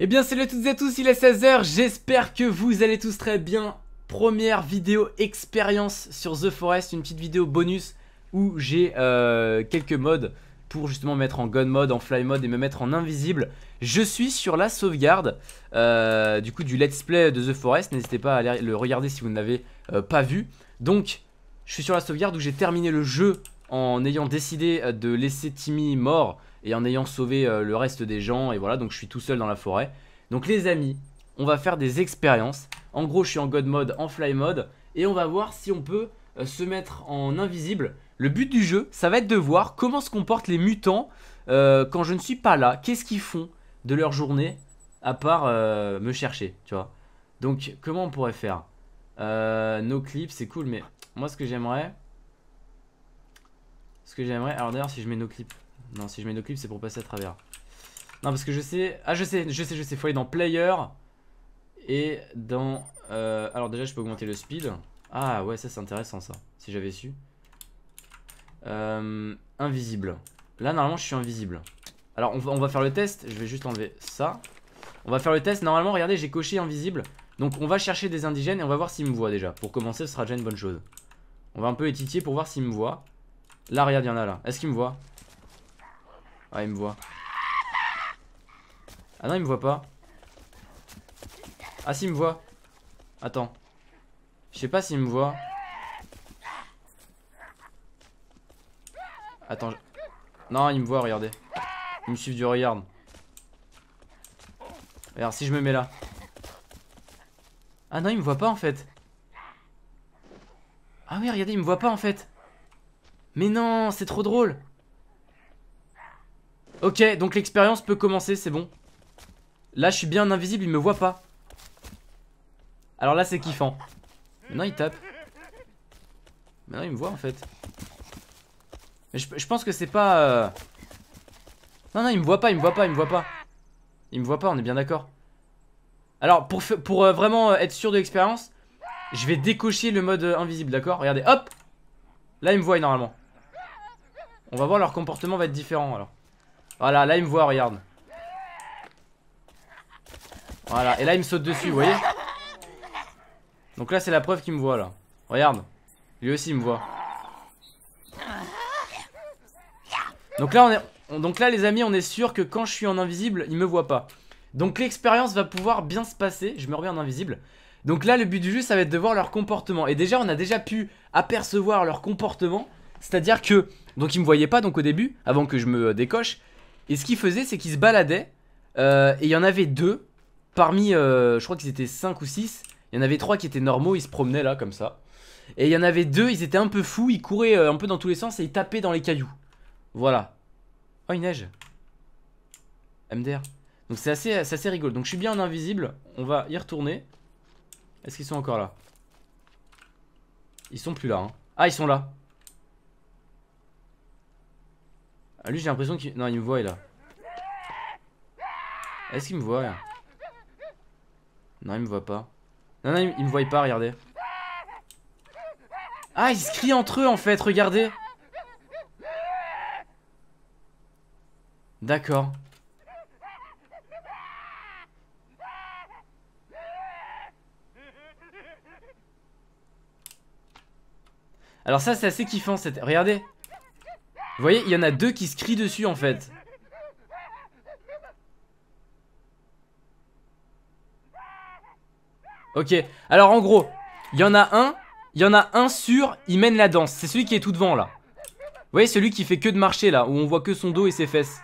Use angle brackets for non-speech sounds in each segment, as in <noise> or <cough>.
Eh bien salut à toutes et à tous, il est 16h, j'espère que vous allez tous très bien. Première vidéo expérience sur The Forest, une petite vidéo bonus où j'ai euh, quelques modes pour justement mettre en gun mode, en fly mode et me mettre en invisible. Je suis sur la sauvegarde euh, du coup du let's play de The Forest, n'hésitez pas à aller le regarder si vous ne l'avez euh, pas vu. Donc je suis sur la sauvegarde où j'ai terminé le jeu en ayant décidé de laisser Timmy mort et en ayant sauvé euh, le reste des gens. Et voilà, donc je suis tout seul dans la forêt. Donc les amis, on va faire des expériences. En gros, je suis en God mode, en fly mode. Et on va voir si on peut euh, se mettre en invisible. Le but du jeu, ça va être de voir comment se comportent les mutants euh, quand je ne suis pas là. Qu'est-ce qu'ils font de leur journée à part me chercher, tu vois. Donc, comment on pourrait faire euh, Nos clips, c'est cool, mais moi, ce que j'aimerais... Ce que j'aimerais... Alors d'ailleurs, si je mets nos clips... Non, si je mets occupe, c'est pour passer à travers. Non, parce que je sais. Ah, je sais, je sais, je sais. Faut aller dans player. Et dans. Euh, alors, déjà, je peux augmenter le speed. Ah, ouais, ça, c'est intéressant, ça. Si j'avais su. Euh, invisible. Là, normalement, je suis invisible. Alors, on va, faire le test. Je vais juste enlever ça. On va faire le test. Normalement, regardez, j'ai coché invisible. Donc, on va chercher des indigènes et on va voir s'ils me voient déjà. Pour commencer, ce sera déjà une bonne chose. On va un peu étitier pour voir s'ils me voient. Là, regarde, il y en a là. Est-ce qu'ils me voient ah, il me voit. Ah non, il me voit pas. Ah si, il me voit. Attends. Je sais pas s'il me voit. Attends. Non, il me voit, regardez. Il me suit du regard. Regarde, si je me mets là. Ah non, il me voit pas en fait. Ah oui, regardez, il me voit pas en fait. Mais non, c'est trop drôle. Ok, donc l'expérience peut commencer, c'est bon. Là, je suis bien invisible, il me voit pas. Alors là, c'est kiffant. Maintenant, il tape. Maintenant, il me voit, en fait. je, pense que c'est pas... Euh, non, non, il me voit pas, il me voit pas, il me voit pas. Il me voit pas, on est bien d'accord. Alors, pour, pour euh, vraiment euh, être sûr de l'expérience, je vais décocher le mode invisible, d'accord Regardez, hop Là, il me voit normalement. On va voir, leur comportement va être différent, alors. Voilà, là il me voit, regarde. Voilà, et là il me saute dessus, vous voyez Donc là c'est la preuve qu'il me voit là. Regarde. Lui aussi il me voit. Donc là on est. donc là les amis on est sûr que quand je suis en invisible, il me voit pas. Donc l'expérience va pouvoir bien se passer. Je me reviens en invisible. Donc là le but du jeu ça va être de voir leur comportement. Et déjà on a déjà pu apercevoir leur comportement. C'est-à-dire que. Donc ils me voyait pas donc au début, avant que je me décoche. Et ce qu'ils faisait, c'est qu'ils se baladaient, euh, et il y en avait deux. Parmi, euh, je crois qu'ils étaient cinq ou six. Il y en avait trois qui étaient normaux, ils se promenaient là, comme ça. Et il y en avait deux, ils étaient un peu fous, ils couraient euh, un peu dans tous les sens et ils tapaient dans les cailloux. Voilà. Oh, il neige. MDR. Donc c'est assez, assez rigolo. Donc je suis bien en invisible. On va y retourner. Est-ce qu'ils sont encore là Ils sont plus là. Hein. Ah, ils sont là. Ah, lui, j'ai l'impression qu'il... Non, il me voit, là. Est-ce qu'il me voit, là Non, il me voit pas. Non, non, il me voit pas, regardez. Ah, ils se crient entre eux, en fait, regardez. D'accord. Alors ça, c'est assez kiffant, cette... Regardez vous voyez, il y en a deux qui se crient dessus en fait. Ok, alors en gros, il y en a un, il y en a un sur, il mène la danse. C'est celui qui est tout devant là. Vous voyez, celui qui fait que de marcher là, où on voit que son dos et ses fesses.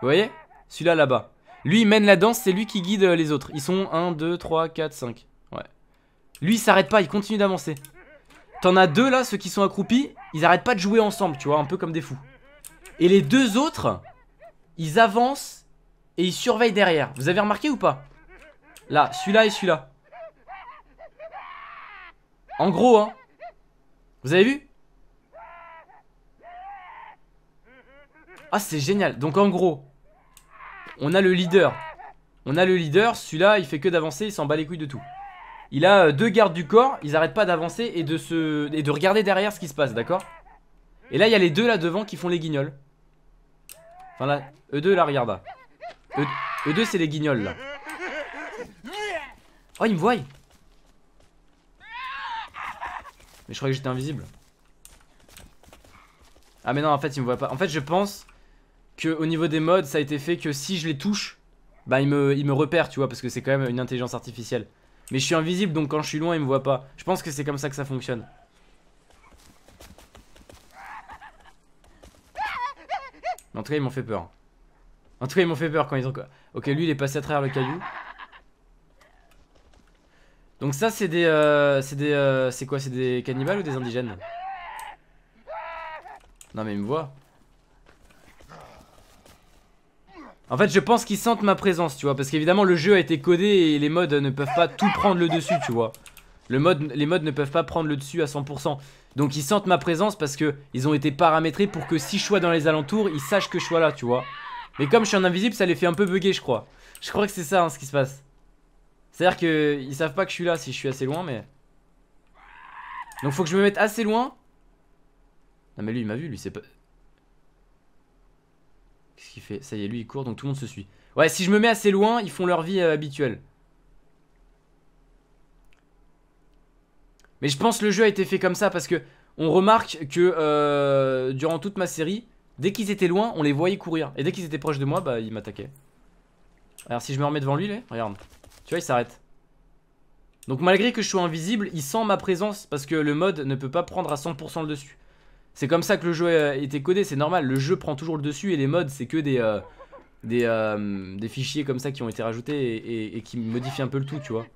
Vous voyez Celui-là là-bas. Lui, il mène la danse, c'est lui qui guide euh, les autres. Ils sont 1, 2, 3, 4, 5. Ouais. Lui, il s'arrête pas, il continue d'avancer. T'en as deux là, ceux qui sont accroupis ils arrêtent pas de jouer ensemble, tu vois, un peu comme des fous. Et les deux autres, ils avancent et ils surveillent derrière. Vous avez remarqué ou pas Là, celui-là et celui-là. En gros, hein. Vous avez vu Ah, c'est génial. Donc, en gros, on a le leader. On a le leader. Celui-là, il fait que d'avancer. Il s'en bat les couilles de tout. Il a euh, deux gardes du corps, ils arrêtent pas d'avancer et de se et de regarder derrière ce qui se passe, d'accord Et là, il y a les deux là devant qui font les guignols. Enfin là, eux deux là, regarde. Eux, deux, c'est les guignols là. Oh, ils me voient. Mais je croyais que j'étais invisible. Ah mais non, en fait, ils me voient pas. En fait, je pense que au niveau des modes, ça a été fait que si je les touche, bah ils me, ils me repèrent, tu vois, parce que c'est quand même une intelligence artificielle. Mais je suis invisible, donc quand je suis loin, il me voit pas. Je pense que c'est comme ça que ça fonctionne. en tout cas, ils m'ont fait peur. En tout cas, ils m'ont fait peur quand ils ont... Ok, lui, il est passé à travers le caillou. Donc ça, c'est des... Euh, c'est des... Euh, c'est quoi C'est des cannibales ou des indigènes Non, mais il me voit. En fait, je pense qu'ils sentent ma présence, tu vois. Parce qu'évidemment, le jeu a été codé et les modes ne peuvent pas tout prendre le dessus, tu vois. les modes ne peuvent pas prendre le dessus à 100%. Donc ils sentent ma présence parce que ils ont été paramétrés pour que si je sois dans les alentours, ils sachent que je suis là, tu vois. Mais comme je suis en invisible, ça les fait un peu bugger, je crois. Je crois que c'est ça hein, ce qui se passe. C'est-à-dire que ils savent pas que je suis là si je suis assez loin, mais... Donc faut que je me mette assez loin. Non mais lui, il m'a vu, lui, c'est pas fait Ça y est, lui il court donc tout le monde se suit. Ouais, si je me mets assez loin, ils font leur vie euh, habituelle. Mais je pense le jeu a été fait comme ça parce que on remarque que euh, durant toute ma série, dès qu'ils étaient loin, on les voyait courir. Et dès qu'ils étaient proches de moi, bah ils m'attaquaient. Alors si je me remets devant lui, là, regarde. Tu vois, il s'arrête. Donc malgré que je sois invisible, il sent ma présence parce que le mode ne peut pas prendre à 100% le dessus. C'est comme ça que le jeu était codé, c'est normal. Le jeu prend toujours le dessus et les mods, c'est que des, euh, euh, des, fichiers comme ça qui ont été rajoutés et, qui modifient un peu le tout, tu vois.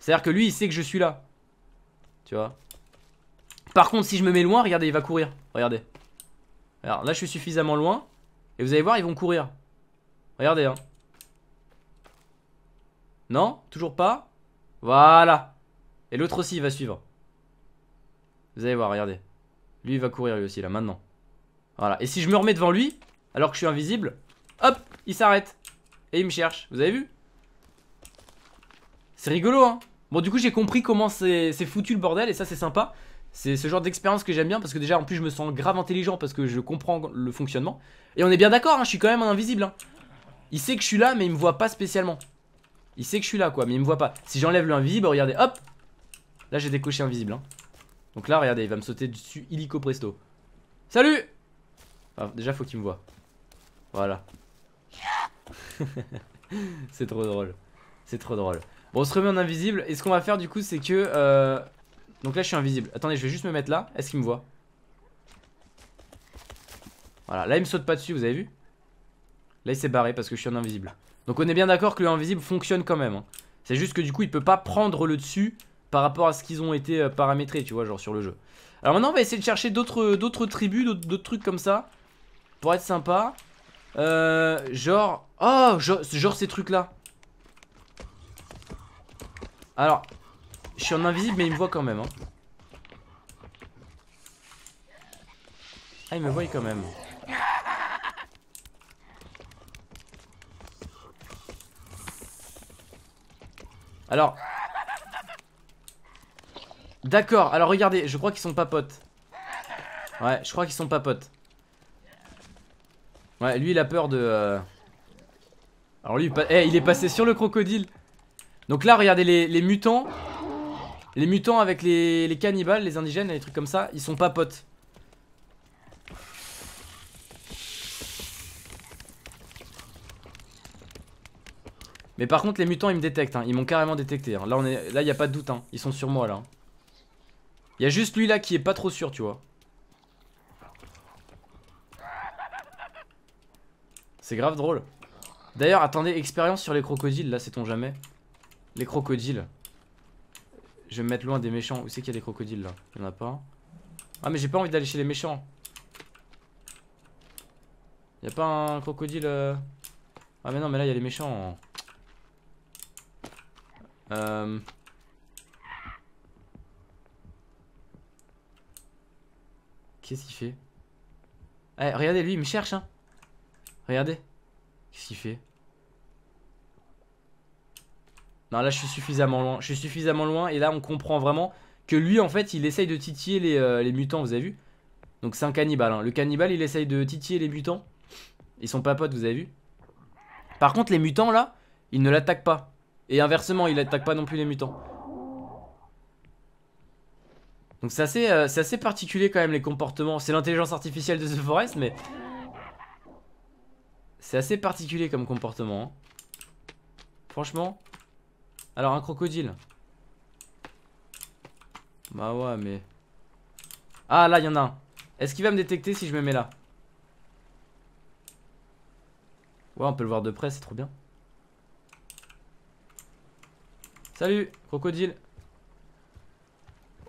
C'est-à-dire que lui, il sait que je suis là. Tu vois. Par contre, si je me mets loin, regardez, il va courir. Regardez. Alors là, je suis suffisamment loin. Et vous allez voir, ils vont courir. Regardez, hein. Non Toujours pas Voilà. Et l'autre aussi, il va suivre. Vous allez voir, regardez. Lui, il va courir lui aussi, là, maintenant. Voilà. Et si je me remets devant lui, alors que je suis invisible, hop, il s'arrête. Et il me cherche. Vous avez vu C'est rigolo, hein Bon, du coup, j'ai compris comment c'est foutu le bordel, et ça, c'est sympa. C'est ce genre d'expérience que j'aime bien parce que déjà en plus je me sens grave intelligent parce que je comprends le fonctionnement. Et on est bien d'accord, hein, je suis quand même un invisible. Hein. Il sait que je suis là mais il me voit pas spécialement. Il sait que je suis là quoi mais il me voit pas. Si j'enlève l'invisible, regardez, hop Là j'ai décoché invisible. Hein. Donc là, regardez, il va me sauter dessus illico presto. Salut Déjà, faut qu'il me voit. Voilà. <laughs> c'est trop drôle. C'est trop drôle. Bon, on se remet en invisible. Et ce qu'on va faire du coup, c'est que... Euh, donc là, je suis invisible. Attendez, je vais juste me mettre là. Est-ce qu'il me voit Voilà, là, il me saute pas dessus, vous avez vu Là, il s'est barré parce que je suis en invisible. Donc on est bien d'accord que le invisible fonctionne quand même. Hein. C'est juste que du coup, il peut pas prendre le dessus par rapport à ce qu'ils ont été euh, paramétrés, tu vois, genre sur le jeu. Alors maintenant, on va essayer de chercher d'autres euh, tribus, d'autres trucs comme ça, pour être sympa. Euh, genre, oh, genre, ces trucs-là. Alors, je suis en invisible, mais il me voit quand même. Hein. Ah, il me voit quand même. Alors, D'accord, alors regardez, je crois qu'ils sont pas potes. Ouais, je crois qu'ils sont pas potes. Ouais, lui il a peur de... Euh, alors lui, eh, il, est passé sur le crocodile. Donc là, regardez les, mutants. Les mutants avec les, cannibales, les indigènes, les trucs comme ça, ils sont pas potes. Mais par contre, les mutants, ils me détectent. Hein. Ils m'ont carrément détecté. Hein. Là, il n'y a pas de doute. Hein. Ils sont sur moi, là. Il y a juste lui là qui est pas trop sûr, tu vois. C'est grave drôle. D'ailleurs, attendez, expérience sur les crocodiles, là, sait-on jamais. Les crocodiles. Je vais me mettre loin des méchants. Où c'est qu'il y a des crocodiles, là Il n'y en a pas. Ah, mais j'ai pas envie d'aller chez les méchants. Il a pas un crocodile... Euh? Ah, mais non, mais là, il y a les méchants. Euh... Qu'est-ce qu'il fait eh, regardez, lui, il me cherche, hein. Regardez. Qu'est-ce qu'il fait Non, là, je suis suffisamment loin. Je suis suffisamment loin. Et là, on comprend vraiment que lui, en fait, il essaye de titiller les, euh, mutants, vous avez vu Donc, c'est un cannibale. Hein. Le cannibale, il essaye de titiller les mutants. Ils sont pas potes, vous avez vu Par contre, les mutants, là, ils ne l'attaquent pas. Et inversement, il attaque pas non plus les mutants. Donc euh, c'est assez, particulier quand même les comportements. C'est l'intelligence artificielle de The Forest, mais... C'est assez particulier comme comportement. Hein. Franchement. Alors un crocodile. Bah ouais, mais... Ah, là, il y en a un. Est-ce qu'il va me détecter si je me mets là Ouais, on peut le voir de près, c'est trop bien. Salut, crocodile.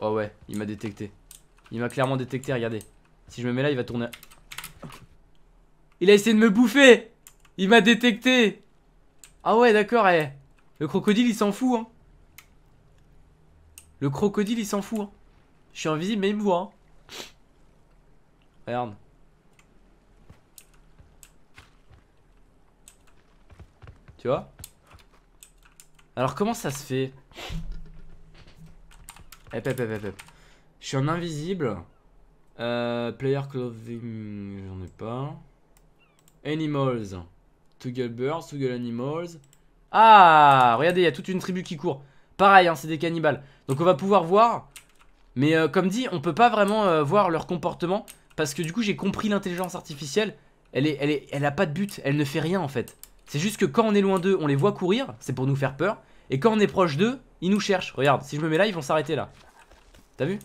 Oh ouais, il m'a détecté. Il m'a clairement détecté, regardez. Si je me mets là, il va tourner. Il a essayé de me bouffer Il m'a détecté Ah ouais, d'accord, eh. Le crocodile, il s'en fout, hein. Le crocodile, il s'en fout, hein. Je suis invisible, mais il me voit, hein. Regarde. Tu vois Alors, comment ça se fait je suis en invisible. Euh, player clothing, j'en ai pas. Animals. Toggle birds, toggle animals. Ah, regardez, il y a toute une tribu qui court. Pareil, hein, c'est des cannibales. Donc on va pouvoir voir. Mais euh, comme dit, on peut pas vraiment euh, voir leur comportement. Parce que du coup, j'ai compris l'intelligence artificielle. Elle, est, elle, est, elle a pas de but. Elle ne fait rien en fait. C'est juste que quand on est loin d'eux, on les voit courir. C'est pour nous faire peur. Et quand on est proche d'eux, ils nous cherchent. Regarde, si je me mets là, ils vont s'arrêter là. T'as vu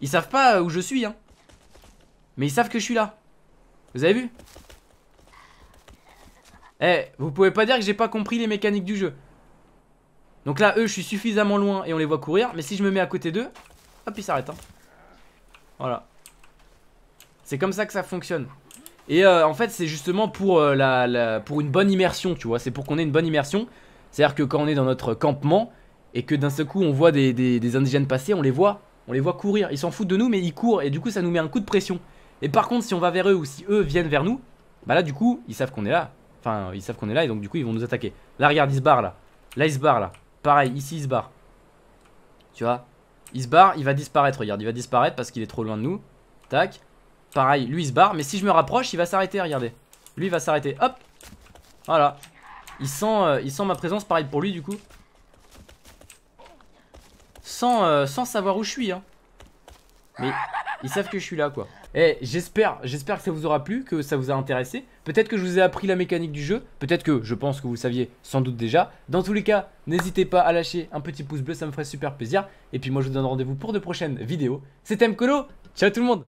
Ils savent pas euh, où je suis, hein. Mais ils savent que je suis là. Vous avez vu Eh, vous pouvez pas dire que j'ai pas compris les mécaniques du jeu. Donc là, eux, je suis suffisamment loin et on les voit courir. Mais si je me mets à côté d'eux, hop, ils s'arrêtent. Hein. Voilà. C'est comme ça que ça fonctionne. Et euh, en fait, c'est justement pour, euh, pour une bonne immersion, tu vois. C'est pour qu'on ait une bonne immersion. C'est-à-dire que quand on est dans notre campement et que d'un seul coup on voit des, indigènes passer, on les voit, on les voit courir. Ils s'en foutent de nous, mais ils courent et du coup ça nous met un coup de pression. Et par contre, si on va vers eux ou si eux viennent vers nous, bah là du coup ils savent qu'on est là. Enfin, ils savent qu'on est là et donc du coup ils vont nous attaquer. Là, regarde, il se barre là. Là, il se barre là. Pareil, ici il se barre, Tu vois Il se barre, il va disparaître, regarde, il va disparaître parce qu'il est trop loin de nous. Tac. Pareil, lui il se barre, mais si je me rapproche, il va s'arrêter, regardez. Lui il va s'arrêter, hop Voilà, euh, il sent, ma présence, pareil pour lui du coup. Sans, euh, sans savoir où je suis. Hein. Mais ils savent que je suis là quoi. Eh, j'espère, j'espère que ça vous aura plu, que ça vous a intéressé. Peut-être que je vous ai appris la mécanique du jeu. Peut-être que je pense que vous le saviez sans doute déjà. Dans tous les cas, n'hésitez pas à lâcher un petit pouce bleu, ça me ferait super plaisir. Et puis moi je vous donne rendez-vous pour de prochaines vidéos. C'était Mkolo, ciao tout le monde